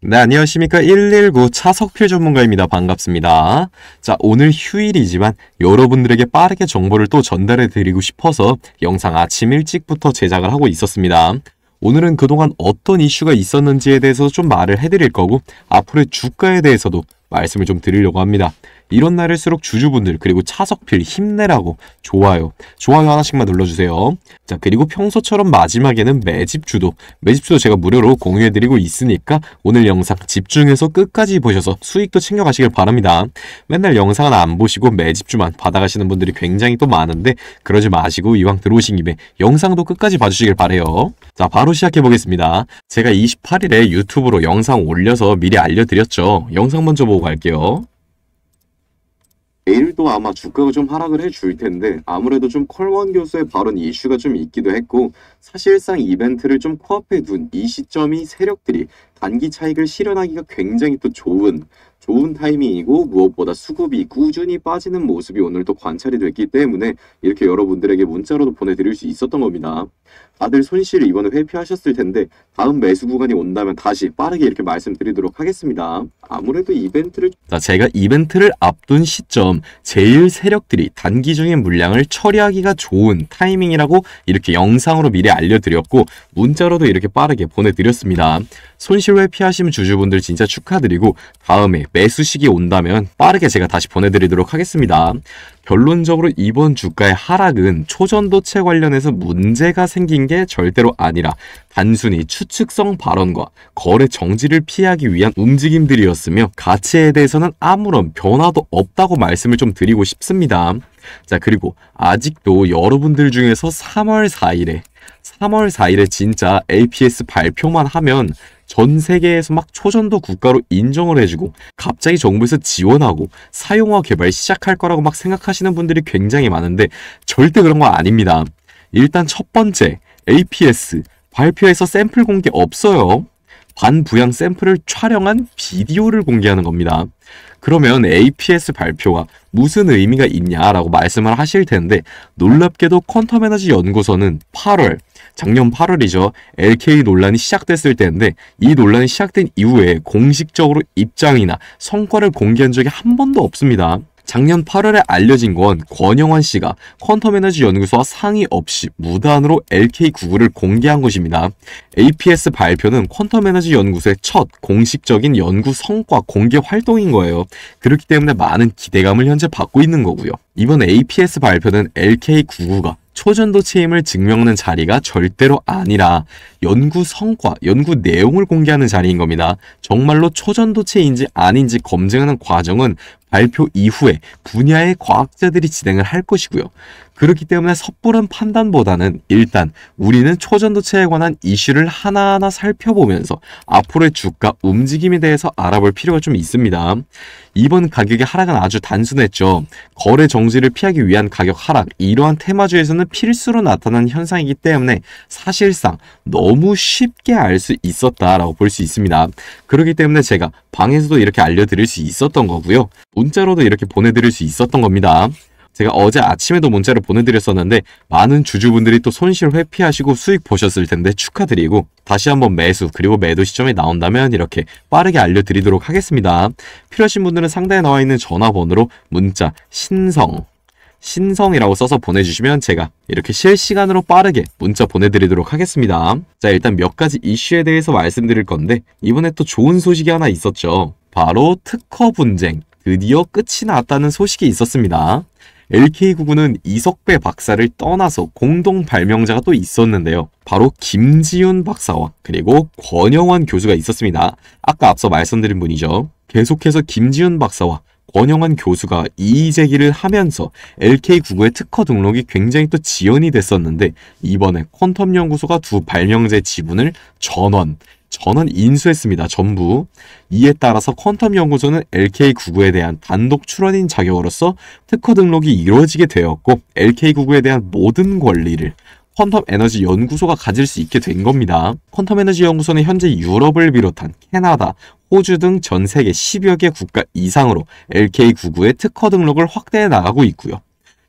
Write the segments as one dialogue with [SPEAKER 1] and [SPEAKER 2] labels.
[SPEAKER 1] 네, 안녕하십니까. 119 차석필 전문가입니다. 반갑습니다. 자, 오늘 휴일이지만 여러분들에게 빠르게 정보를 또 전달해 드리고 싶어서 영상 아침 일찍부터 제작을 하고 있었습니다. 오늘은 그동안 어떤 이슈가 있었는지에 대해서 좀 말을 해드릴 거고 앞으로의 주가에 대해서도 말씀을 좀 드리려고 합니다. 이런 날일수록 주주분들 그리고 차석필 힘내라고 좋아요 좋아요 하나씩만 눌러주세요 자 그리고 평소처럼 마지막에는 매집주도 매집주도 제가 무료로 공유해드리고 있으니까 오늘 영상 집중해서 끝까지 보셔서 수익도 챙겨가시길 바랍니다 맨날 영상은 안 보시고 매집주만 받아가시는 분들이 굉장히 또 많은데 그러지 마시고 이왕 들어오신 김에 영상도 끝까지 봐주시길 바래요 자 바로 시작해보겠습니다 제가 28일에 유튜브로 영상 올려서 미리 알려드렸죠 영상 먼저 보고 갈게요 내일도 아마 주가가 좀 하락을 해줄 텐데 아무래도 좀 컬원 교수의 발언 이슈가 좀 있기도 했고 사실상 이벤트를 좀 코앞에 둔 이 시점이 세력들이 단기 차익을 실현하기가 굉장히 또 좋은 좋은 타이밍이고 무엇보다 수급이 꾸준히 빠지는 모습이 오늘 또 관찰이 됐기 때문에 이렇게 여러분들에게 문자로도 보내드릴 수 있었던 겁니다. 다들 손실을 이번에 회피하셨을 텐데 다음 매수 구간이 온다면 다시 빠르게 이렇게 말씀드리도록 하겠습니다. 아무래도 이벤트를 자 제가 이벤트를 앞둔 시점 제일 세력들이 단기적인 물량을 처리하기가 좋은 타이밍이라고 이렇게 영상으로 미리 알려드렸고 문자로도 이렇게 빠르게 보내드렸습니다. 손실 회피하신 주주분들 진짜 축하드리고 다음에 매수 시기 온다면 빠르게 제가 다시 보내드리도록 하겠습니다. 결론적으로 이번 주가의 하락은 초전도체 관련해서 문제가 생긴 게 절대로 아니라 단순히 추측성 발언과 거래 정지를 피하기 위한 움직임들이었으며 가치에 대해서는 아무런 변화도 없다고 말씀을 좀 드리고 싶습니다. 자 그리고 아직도 여러분들 중에서 3월 4일에 3월 4일에 진짜 APS 발표만 하면 전 세계에서 막 초전도 국가로 인정을 해주고 갑자기 정부에서 지원하고 사용화 개발 시작할 거라고 막 생각하시는 분들이 굉장히 많은데 절대 그런 거 아닙니다. 일단 첫 번째 APS 발표에서 샘플 공개 없어요. 반부양 샘플을 촬영한 비디오를 공개하는 겁니다. 그러면 APS 발표가 무슨 의미가 있냐라고 말씀을 하실 텐데 놀랍게도 퀀텀 에너지 연구소는 8월 작년 8월이죠. LK 논란이 시작됐을 때인데 이 논란이 시작된 이후에 공식적으로 입장이나 성과를 공개한 적이 한 번도 없습니다. 작년 8월에 알려진 건 권영환 씨가 퀀텀 에너지 연구소와 상의 없이 무단으로 LK99를 공개한 것입니다. APS 발표는 퀀텀 에너지 연구소의 첫 공식적인 연구 성과 공개 활동인 거예요. 그렇기 때문에 많은 기대감을 현재 받고 있는 거고요. 이번 APS 발표는 LK99가 초전도체 임을 증명하는 자리가 절대로 아니라 연구 성과, 연구 내용을 공개하는 자리인 겁니다. 정말로 초전도체인지 아닌지 검증하는 과정은 발표 이후에 분야의 과학자들이 진행을 할 것이고요. 그렇기 때문에 섣부른 판단보다는 일단 우리는 초전도체에 관한 이슈를 하나하나 살펴보면서 앞으로의 주가 움직임에 대해서 알아볼 필요가 좀 있습니다. 이번 가격의 하락은 아주 단순했죠. 거래 정지를 피하기 위한 가격 하락, 이러한 테마주에서는 필수로 나타난 현상이기 때문에 사실상 너무 쉽게 알 수 있었다라고 볼 수 있습니다. 그렇기 때문에 제가 방에서도 이렇게 알려드릴 수 있었던 거고요. 문자로도 이렇게 보내드릴 수 있었던 겁니다. 제가 어제 아침에도 문자를 보내드렸었는데 많은 주주분들이 또 손실 회피하시고 수익 보셨을 텐데 축하드리고 다시 한번 매수 그리고 매도 시점에 나온다면 이렇게 빠르게 알려드리도록 하겠습니다. 필요하신 분들은 상단에 나와 있는 전화번호로 문자 신성 신성이라고 써서 보내주시면 제가 이렇게 실시간으로 빠르게 문자 보내드리도록 하겠습니다. 자 일단 몇 가지 이슈에 대해서 말씀드릴 건데 이번에 또 좋은 소식이 하나 있었죠. 바로 특허 분쟁 드디어 끝이 났다는 소식이 있었습니다. LK구구는 이석배 박사를 떠나서 공동 발명자가 또 있었는데요. 바로 김지윤 박사와 그리고 권영환 교수가 있었습니다. 아까 앞서 말씀드린 분이죠. 계속해서 김지윤 박사와 권영환 교수가 이의 제기를 하면서 LK구구의 특허 등록이 굉장히 또 지연이 됐었는데 이번에 퀀텀 연구소가 두 발명제 지분을 전원 전원 인수했습니다. 전부. 이에 따라서 퀀텀 연구소는 LK99에 대한 단독 출원인 자격으로서 특허 등록이 이루어지게 되었고 LK99에 대한 모든 권리를 퀀텀 에너지 연구소가 가질 수 있게 된 겁니다. 퀀텀 에너지 연구소는 현재 유럽을 비롯한 캐나다, 호주 등 전 세계 10여 개 국가 이상으로 LK99의 특허 등록을 확대해 나가고 있고요.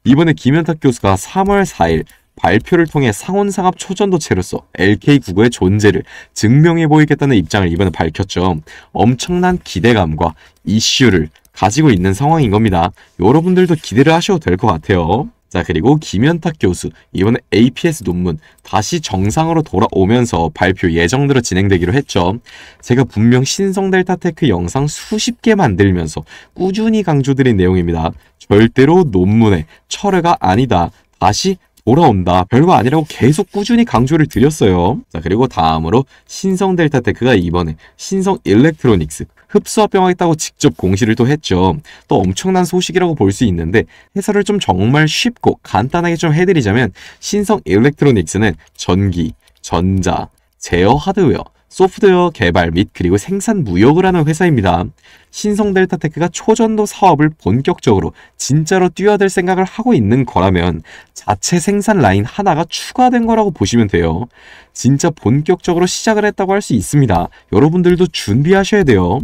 [SPEAKER 1] 이번에 김현탁 교수가 3월 4일 발표를 통해 상온상압 초전도체로서 LK99의 존재를 증명해 보이겠다는 입장을 이번에 밝혔죠. 엄청난 기대감과 이슈를 가지고 있는 상황인 겁니다. 여러분들도 기대를 하셔도 될 것 같아요. 자 그리고 김현탁 교수 이번에 APS 논문 다시 정상으로 돌아오면서 발표 예정대로 진행되기로 했죠. 제가 분명 신성델타테크 영상 수십 개 만들면서 꾸준히 강조드린 내용입니다. 절대로 논문의 철회가 아니다. 다시 돌아온다. 별거 아니라고 계속 꾸준히 강조를 드렸어요. 자 그리고 다음으로 신성 델타테크가 이번에 신성 일렉트로닉스 흡수합병하겠다고 직접 공시를 또 했죠. 또 엄청난 소식이라고 볼 수 있는데 해설을 좀 정말 쉽고 간단하게 좀 해드리자면 신성 일렉트로닉스는 전기, 전자, 제어 하드웨어, 소프트웨어 개발 및 그리고 생산 무역을 하는 회사입니다. 신성델타테크가 초전도 사업을 본격적으로 진짜로 뛰어들 생각을 하고 있는 거라면 자체 생산 라인 하나가 추가된 거라고 보시면 돼요. 진짜 본격적으로 시작을 했다고 할 수 있습니다. 여러분들도 준비하셔야 돼요.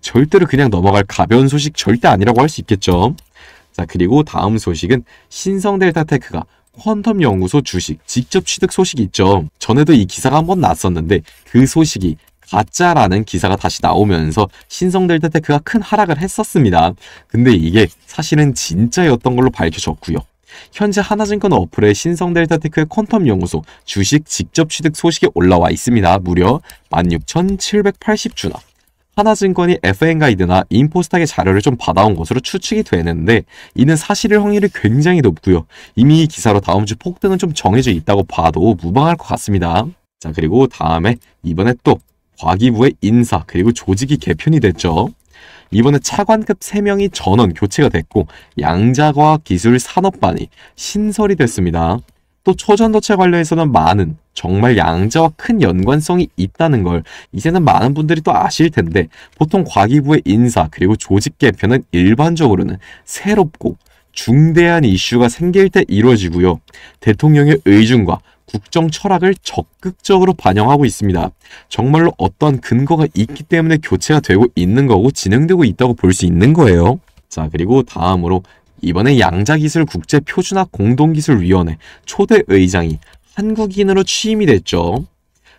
[SPEAKER 1] 절대로 그냥 넘어갈 가벼운 소식 절대 아니라고 할 수 있겠죠. 자 그리고 다음 소식은 신성델타테크가 퀀텀 연구소 주식 직접 취득 소식이 있죠. 전에도 이 기사가 한 번 났었는데 그 소식이 가짜라는 기사가 다시 나오면서 신성델타 테크가 큰 하락을 했었습니다. 근데 이게 사실은 진짜였던 걸로 밝혀졌고요. 현재 하나증권 어플에 신성델타테크의 그 퀀텀 연구소 주식 직접 취득 소식이 올라와 있습니다. 무려 16,780주나 하나증권이 FN 가이드나 인포스탁의 자료를 좀 받아온 것으로 추측이 되는데 이는 사실일 확률이 굉장히 높고요. 이미 기사로 다음 주 폭등은 좀 정해져 있다고 봐도 무방할 것 같습니다. 자 그리고 다음에 이번에 또 과기부의 인사 그리고 조직이 개편이 됐죠. 이번에 차관급 3명이 전원 교체가 됐고 양자과학기술산업반이 신설이 됐습니다. 또 초전도체 관련해서는 많은 정말 양자와 큰 연관성이 있다는 걸 이제는 많은 분들이 또 아실 텐데 보통 과기부의 인사 그리고 조직 개편은 일반적으로는 새롭고 중대한 이슈가 생길 때 이루어지고요. 대통령의 의중과 국정 철학을 적극적으로 반영하고 있습니다. 정말로 어떤 근거가 있기 때문에 교체가 되고 있는 거고 진행되고 있다고 볼 수 있는 거예요. 자 그리고 다음으로 이번에 양자기술 국제표준화 공동기술위원회 초대 의장이 한국인으로 취임이 됐죠.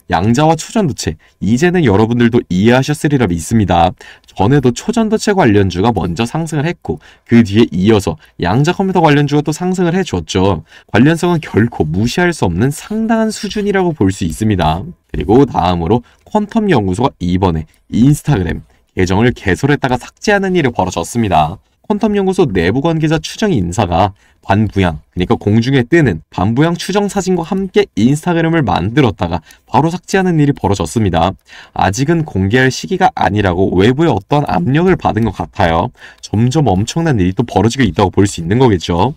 [SPEAKER 1] 양자와 초전도체, 이제는 여러분들도 이해하셨으리라 믿습니다. 전에도 초전도체 관련주가 먼저 상승을 했고 그 뒤에 이어서 양자 컴퓨터 관련주가 또 상승을 해줬죠. 관련성은 결코 무시할 수 없는 상당한 수준이라고 볼 수 있습니다. 그리고 다음으로 퀀텀 연구소가 이번에 인스타그램 계정을 개설했다가 삭제하는 일이 벌어졌습니다. 퀀텀 연구소 내부 관계자 추정 인사가 반부양, 그러니까 공중에 뜨는 반부양 추정 사진과 함께 인스타그램을 만들었다가 바로 삭제하는 일이 벌어졌습니다. 아직은 공개할 시기가 아니라고 외부의 어떤 압력을 받은 것 같아요. 점점 엄청난 일이 또 벌어지고 있다고 볼 수 있는 거겠죠.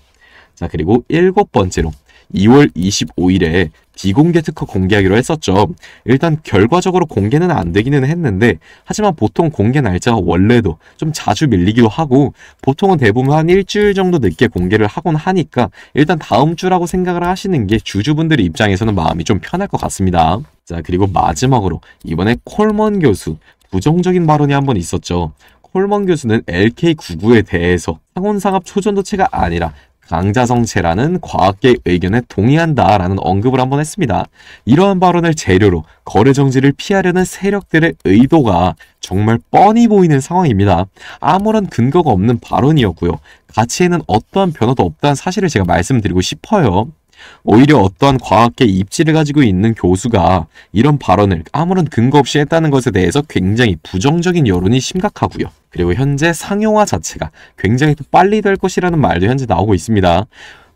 [SPEAKER 1] 자, 그리고 일곱 번째로 2월 25일에 비공개 특허 공개하기로 했었죠. 일단 결과적으로 공개는 안 되기는 했는데 하지만 보통 공개 날짜가 원래도 좀 자주 밀리기도 하고 보통은 대부분 한 일주일 정도 늦게 공개를 하곤 하니까 일단 다음 주라고 생각을 하시는 게 주주분들의 입장에서는 마음이 좀 편할 것 같습니다. 자 그리고 마지막으로 이번에 콜먼 교수 부정적인 발언이 한 번 있었죠. 콜먼 교수는 LK99에 대해서 상온상압 초전도체가 아니라 강자성체라는 과학계 의견에 동의한다라는 언급을 한번 했습니다. 이러한 발언을 재료로 거래 정지를 피하려는 세력들의 의도가 정말 뻔히 보이는 상황입니다. 아무런 근거가 없는 발언이었고요. 가치에는 어떠한 변화도 없다는 사실을 제가 말씀드리고 싶어요. 오히려 어떠한 과학계 입지를 가지고 있는 교수가 이런 발언을 아무런 근거 없이 했다는 것에 대해서 굉장히 부정적인 여론이 심각하고요. 그리고 현재 상용화 자체가 굉장히 또 빨리 될 것이라는 말도 현재 나오고 있습니다.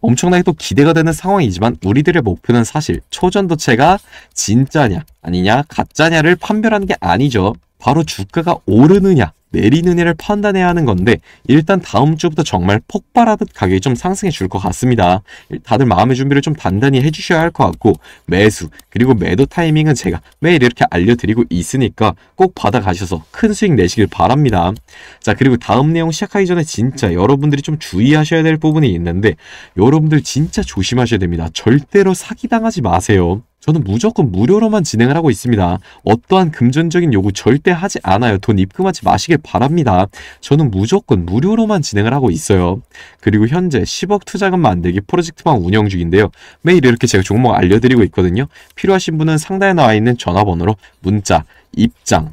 [SPEAKER 1] 엄청나게 또 기대가 되는 상황이지만 우리들의 목표는 사실 초전도체가 진짜냐 아니냐 가짜냐를 판별하는 게 아니죠. 바로 주가가 오르느냐 내리는 해를 판단해야 하는 건데 일단 다음 주부터 정말 폭발하듯 가격이 좀 상승해 줄 것 같습니다. 다들 마음의 준비를 좀 단단히 해주셔야 할 것 같고 매수 그리고 매도 타이밍은 제가 매일 이렇게 알려드리고 있으니까 꼭 받아가셔서 큰 수익 내시길 바랍니다. 자 그리고 다음 내용 시작하기 전에 진짜 여러분들이 좀 주의하셔야 될 부분이 있는데 여러분들 진짜 조심하셔야 됩니다. 절대로 사기당하지 마세요. 저는 무조건 무료로만 진행을 하고 있습니다. 어떠한 금전적인 요구 절대 하지 않아요. 돈 입금하지 마시길 바랍니다. 저는 무조건 무료로만 진행을 하고 있어요. 그리고 현재 10억 투자금 만들기 프로젝트만 운영 중인데요. 매일 이렇게 제가 종목 알려드리고 있거든요. 필요하신 분은 상단에 나와 있는 전화번호로 문자, 입장,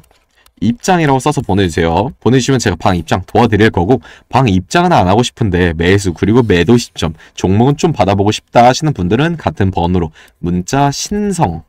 [SPEAKER 1] 입장이라고 써서 보내주세요. 보내주시면 제가 방 입장 도와드릴 거고 방 입장은 안 하고 싶은데 매수 그리고 매도 시점 종목은 좀 받아보고 싶다 하시는 분들은 같은 번호로 문자 신성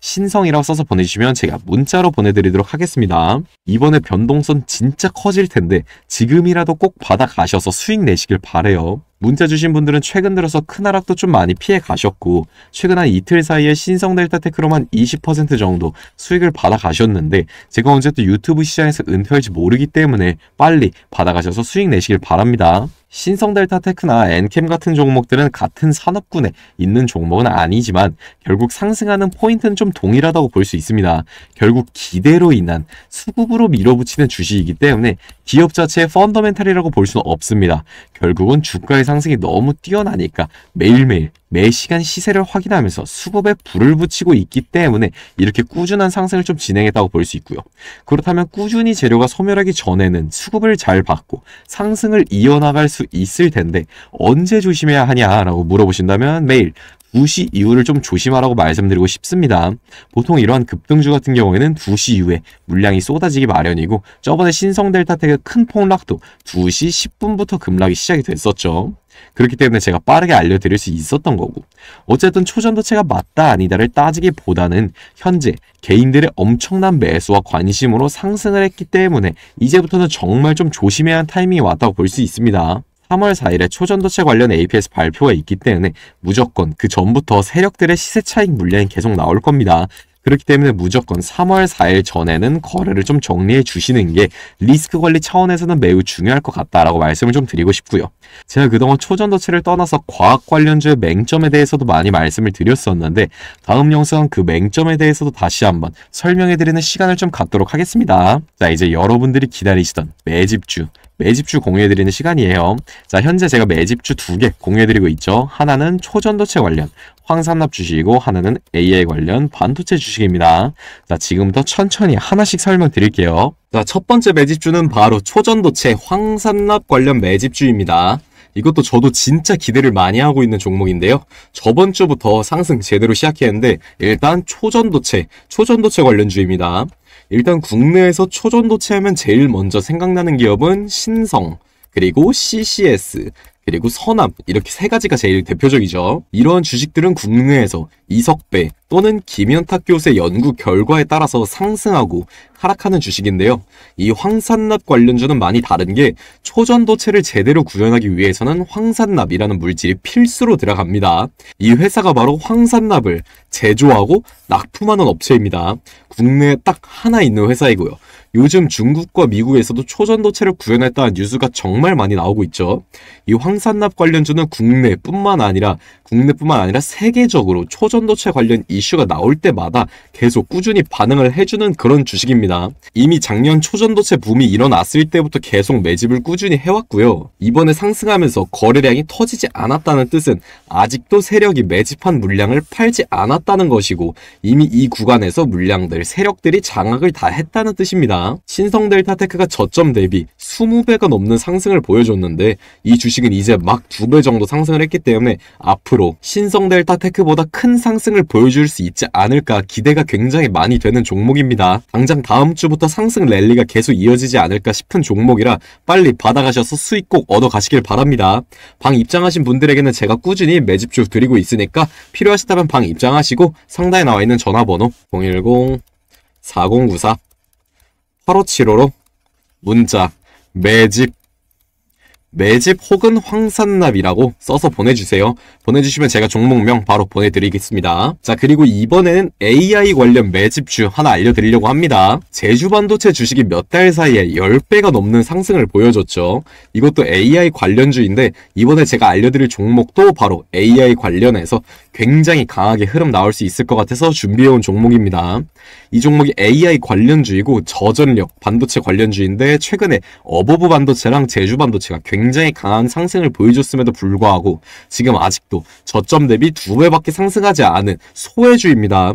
[SPEAKER 1] 신성이라고 써서 보내주시면 제가 문자로 보내드리도록 하겠습니다. 이번에 변동선 진짜 커질 텐데 지금이라도 꼭 받아가셔서 수익 내시길 바래요. 문자 주신 분들은 최근 들어서 큰 하락도 좀 많이 피해 가셨고 최근 한 이틀 사이에 신성 델타 테크로만20% 정도 수익을 받아 가셨는데 제가 언제 또 유튜브 시장에서 은퇴할지 모르기 때문에 빨리 받아 가셔서 수익 내시길 바랍니다. 신성델타 테크나 엔캠 같은 종목들은 같은 산업군에 있는 종목은 아니지만 결국 상승하는 포인트는 좀 동일하다고 볼 수 있습니다. 결국 기대로 인한 수급으로 밀어붙이는 주식이기 때문에 기업 자체의 펀더멘탈이라고 볼 수는 없습니다. 결국은 주가의 상승이 너무 뛰어나니까 매일매일 매시간 시세를 확인하면서 수급에 불을 붙이고 있기 때문에 이렇게 꾸준한 상승을 좀 진행했다고 볼 수 있고요. 그렇다면 꾸준히 재료가 소멸하기 전에는 수급을 잘 받고 상승을 이어나갈 수 있을 텐데 언제 조심해야 하냐라고 물어보신다면 매일 2시 이후를 좀 조심하라고 말씀드리고 싶습니다. 보통 이러한 급등주 같은 경우에는 2시 이후에 물량이 쏟아지기 마련이고 저번에 신성델타텍의 큰 폭락도 2시 10분부터 급락이 시작이 됐었죠. 그렇기 때문에 제가 빠르게 알려드릴 수 있었던 거고 어쨌든 초전도체가 맞다 아니다를 따지기보다는 현재 개인들의 엄청난 매수와 관심으로 상승을 했기 때문에 이제부터는 정말 좀 조심해야 할 타이밍이 왔다고 볼 수 있습니다. 3월 4일에 초전도체 관련 APS 발표가 있기 때문에 무조건 그 전부터 세력들의 시세 차익 물량이 계속 나올 겁니다. 그렇기 때문에 무조건 3월 4일 전에는 거래를 좀 정리해 주시는 게 리스크 관리 차원에서는 매우 중요할 것 같다라고 말씀을 좀 드리고 싶고요. 제가 그동안 초전도체를 떠나서 과학 관련주의 맹점에 대해서도 많이 말씀을 드렸었는데 다음 영상은 그 맹점에 대해서도 다시 한번 설명해 드리는 시간을 좀 갖도록 하겠습니다. 자 이제 여러분들이 기다리시던 매집주 매집주 공유해드리는 시간이에요. 자, 현재 제가 매집주 두 개 공유해드리고 있죠. 하나는 초전도체 관련, 황산납 주식이고 하나는 AI 관련 반도체 주식입니다. 자, 지금부터 천천히 하나씩 설명드릴게요. 자, 첫 번째 매집주는 바로 초전도체 황산납 관련 매집주입니다. 이것도 저도 진짜 기대를 많이 하고 있는 종목인데요. 저번 주부터 상승 제대로 시작했는데 일단 초전도체, 초전도체 관련주입니다. 일단 국내에서 초전도체 하면 제일 먼저 생각나는 기업은 신성, 그리고 CCS, 그리고 선암 이렇게 세 가지가 제일 대표적이죠. 이러한 주식들은 국내에서 이석배 또는 김현탁 교수의 연구 결과에 따라서 상승하고 하락하는 주식인데요. 이 황산납 관련주는 많이 다른 게 초전도체를 제대로 구현하기 위해서는 황산납이라는 물질이 필수로 들어갑니다. 이 회사가 바로 황산납을 제조하고 납품하는 업체입니다. 국내에 딱 하나 있는 회사이고요. 요즘 중국과 미국에서도 초전도체를 구현했다는 뉴스가 정말 많이 나오고 있죠. 이 황산납 관련주는 국내뿐만 아니라 국내뿐만 아니라 세계적으로 초전도체 관련 이슈가 나올 때마다 계속 꾸준히 반응을 해주는 그런 주식입니다. 이미 작년 초전도체 붐이 일어났을 때부터 계속 매집을 꾸준히 해왔고요. 이번에 상승하면서 거래량이 터지지 않았다는 뜻은 아직도 세력이 매집한 물량을 팔지 않았다는 것이고 이미 이 구간에서 물량들, 세력들이 장악을 다 했다는 뜻입니다. 신성델타테크가 저점 대비 20배가 넘는 상승을 보여줬는데 이 주식은 이제 막 2배 정도 상승을 했기 때문에 앞으로 신성델타테크보다 큰 상승을 보여줄 수 있지 않을까 기대가 굉장히 많이 되는 종목입니다. 당장 다음 주부터 상승 랠리가 계속 이어지지 않을까 싶은 종목이라 빨리 받아가셔서 수익 꼭 얻어가시길 바랍니다. 방 입장하신 분들에게는 제가 꾸준히 매집주 드리고 있으니까 필요하시다면 방 입장하시고 상단에 나와 있는 전화번호 010 4094 8575로 문자 매집 매집 혹은 황산납이라고 써서 보내주세요. 보내주시면 제가 종목명 바로 보내드리겠습니다. 자 그리고 이번에는 AI 관련 매집주 하나 알려드리려고 합니다. 제주반도체 주식이 몇 달 사이에 10배가 넘는 상승을 보여줬죠. 이것도 AI 관련주인데 이번에 제가 알려드릴 종목도 바로 AI 관련해서 굉장히 강하게 흐름 나올 수 있을 것 같아서 준비해온 종목입니다. 이 종목이 AI 관련주이고 저전력 반도체 관련주인데 최근에 어버브 반도체랑 제주 반도체가 굉장히 강한 상승을 보여줬음에도 불구하고 지금 아직도 저점 대비 두 배밖에 상승하지 않은 소외주입니다.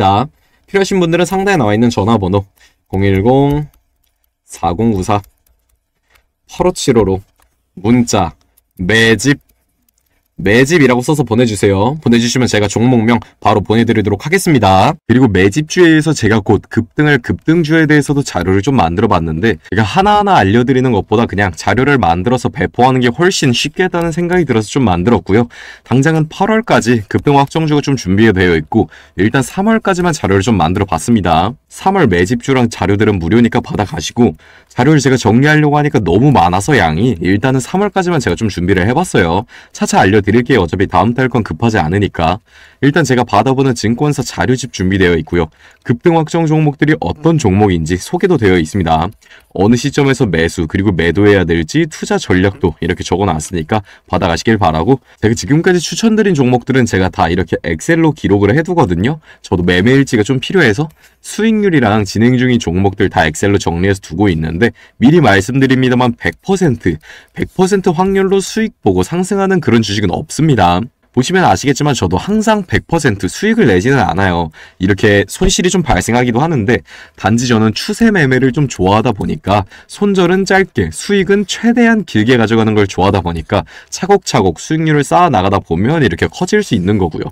[SPEAKER 1] 있습니다. 필요하신 분들은 상단에 나와 있는 전화번호 010-4094-8575로 문자, 매집 매집이라고 써서 보내주세요. 보내주시면 제가 종목명 바로 보내드리도록 하겠습니다. 그리고 매집주에서 제가 곧 급등을 급등주에 대해서도 자료를 좀 만들어 봤는데 제가 하나하나 알려드리는 것보다 그냥 자료를 만들어서 배포하는 게 훨씬 쉽겠다는 생각이 들어서 좀 만들었고요. 당장은 8월까지 급등 확정주가 좀 준비되어 있고 일단 3월까지만 자료를 좀 만들어 봤습니다. 3월 매집주랑 자료들은 무료니까 받아가시고 자료를 제가 정리하려고 하니까 너무 많아서 양이 일단은 3월까지만 제가 좀 준비를 해봤어요. 차차 알려드릴게요. 어차피 다음 달 건 급하지 않으니까. 일단 제가 받아보는 증권사 자료집 준비되어 있고요. 급등 확정 종목들이 어떤 종목인지 소개도 되어 있습니다. 어느 시점에서 매수 그리고 매도해야 될지 투자 전략도 이렇게 적어놨으니까 받아가시길 바라고 제가 지금까지 추천드린 종목들은 제가 다 이렇게 엑셀로 기록을 해두거든요. 저도 매매일지가 좀 필요해서 수익률이랑 진행 중인 종목들 다 엑셀로 정리해서 두고 있는데 미리 말씀드립니다만 100% 100% 확률로 수익 보고 상승하는 그런 주식은 없습니다. 보시면 아시겠지만 저도 항상 100% 수익을 내지는 않아요. 이렇게 손실이 좀 발생하기도 하는데 단지 저는 추세 매매를 좀 좋아하다 보니까 손절은 짧게 수익은 최대한 길게 가져가는 걸 좋아하다 보니까 차곡차곡 수익률을 쌓아 나가다 보면 이렇게 커질 수 있는 거고요.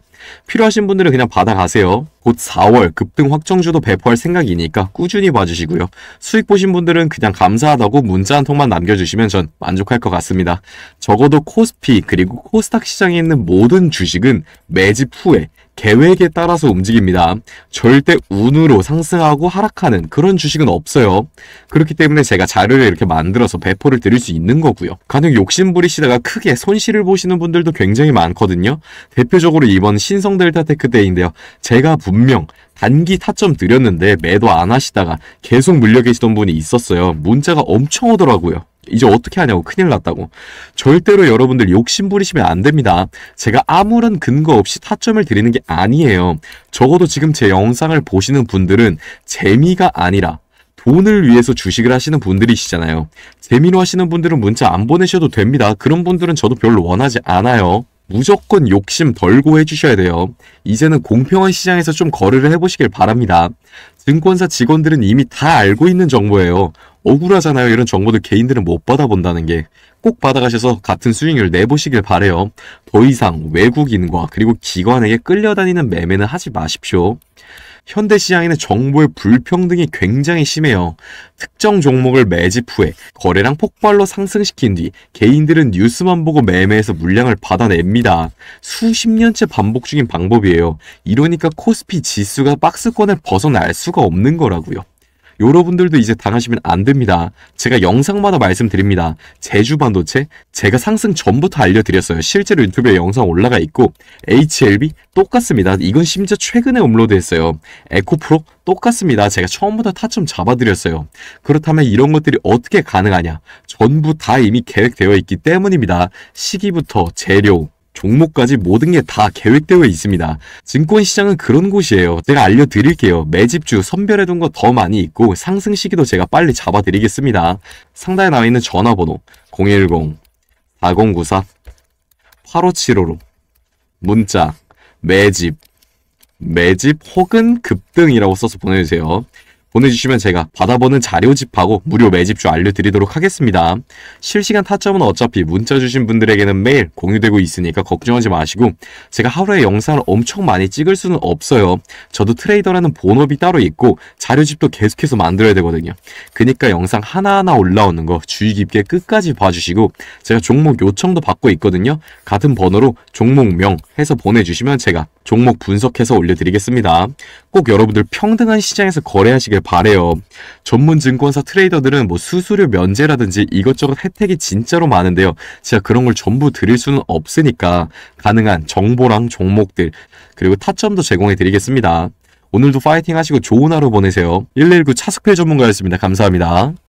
[SPEAKER 1] 필요하신 분들은 그냥 받아가세요. 곧 4월 급등 확정주도 배포할 생각이니까 꾸준히 봐주시고요. 수익 보신 분들은 그냥 감사하다고 문자 한 통만 남겨주시면 전 만족할 것 같습니다. 적어도 코스피 그리고 코스닥 시장에 있는 모든 주식은 매집 후에 계획에 따라서 움직입니다. 절대 운으로 상승하고 하락하는 그런 주식은 없어요. 그렇기 때문에 제가 자료를 이렇게 만들어서 배포를 드릴 수 있는 거고요. 가혹 욕심부리시다가 크게 손실을 보시는 분들도 굉장히 많거든요. 대표적으로 이번 신성델타테크 데이인데요 제가 분명 단기 타점 드렸는데 매도 안 하시다가 계속 물려 계시던 분이 있었어요. 문자가 엄청 오더라고요. 이제 어떻게 하냐고 큰일 났다고. 절대로 여러분들 욕심 부리시면 안 됩니다. 제가 아무런 근거 없이 타점을 드리는 게 아니에요. 적어도 지금 제 영상을 보시는 분들은 재미가 아니라 돈을 위해서 주식을 하시는 분들이시잖아요. 재미로 하시는 분들은 문자 안 보내셔도 됩니다. 그런 분들은 저도 별로 원하지 않아요. 무조건 욕심 덜고 해주셔야 돼요. 이제는 공평한 시장에서 좀 거래를 해보시길 바랍니다. 증권사 직원들은 이미 다 알고 있는 정보예요. 억울하잖아요. 이런 정보들 개인들은 못 받아본다는 게 꼭 받아가셔서 같은 수익률 내보시길 바래요. 더 이상 외국인과 그리고 기관에게 끌려다니는 매매는 하지 마십시오. 현대 시장에는 정보의 불평등이 굉장히 심해요. 특정 종목을 매집 후에 거래량 폭발로 상승시킨 뒤 개인들은 뉴스만 보고 매매해서 물량을 받아냅니다. 수십 년째 반복 중인 방법이에요. 이러니까 코스피 지수가 박스권을 벗어날 수가 없는 거라고요. 여러분들도 이제 당하시면 안 됩니다. 제가 영상마다 말씀드립니다. 제주 반도체 제가 상승 전부터 알려드렸어요. 실제로 유튜브에 영상 올라가 있고 HLB 똑같습니다. 이건 심지어 최근에 업로드했어요. 에코프로 똑같습니다. 제가 처음부터 타점 잡아드렸어요. 그렇다면 이런 것들이 어떻게 가능하냐? 전부 다 이미 계획되어 있기 때문입니다. 시기부터 재료, 종목까지 모든 게 다 계획되어 있습니다. 증권시장은 그런 곳이에요. 제가 알려드릴게요. 매집주 선별해둔 거 더 많이 있고 상승 시기도 제가 빨리 잡아드리겠습니다. 상단에 나와 있는 전화번호 010-4094-8575로 문자 매집 매집 혹은 급등이라고 써서 보내주세요. 보내주시면 제가 받아보는 자료집하고 무료 음. 매집주 알려드리도록 하겠습니다. 실시간 타점은 어차피 문자 주신 분들에게는 매일 공유되고 있으니까 걱정하지 마시고 제가 하루에 영상을 엄청 많이 찍을 수는 없어요. 저도 트레이더라는 본업이 따로 있고 자료집도 계속해서 만들어야 되거든요. 그니까 영상 하나하나 올라오는 거 주의 깊게 끝까지 봐주시고 제가 종목 요청도 받고 있거든요. 같은 번호로 종목명 해서 보내주시면 제가 종목 분석해서 올려드리겠습니다. 꼭 여러분들 평등한 시장에서 거래하시길 바랍니다. 바래요. 전문 증권사 트레이더들은 뭐 수수료 면제라든지 이것저것 혜택이 진짜로 많은데요. 제가 그런 걸 전부 드릴 수는 없으니까 가능한 정보랑 종목들 그리고 타점도 제공해 드리겠습니다. 오늘도 파이팅 하시고 좋은 하루 보내세요. 119 차스페 전문가였습니다. 감사합니다.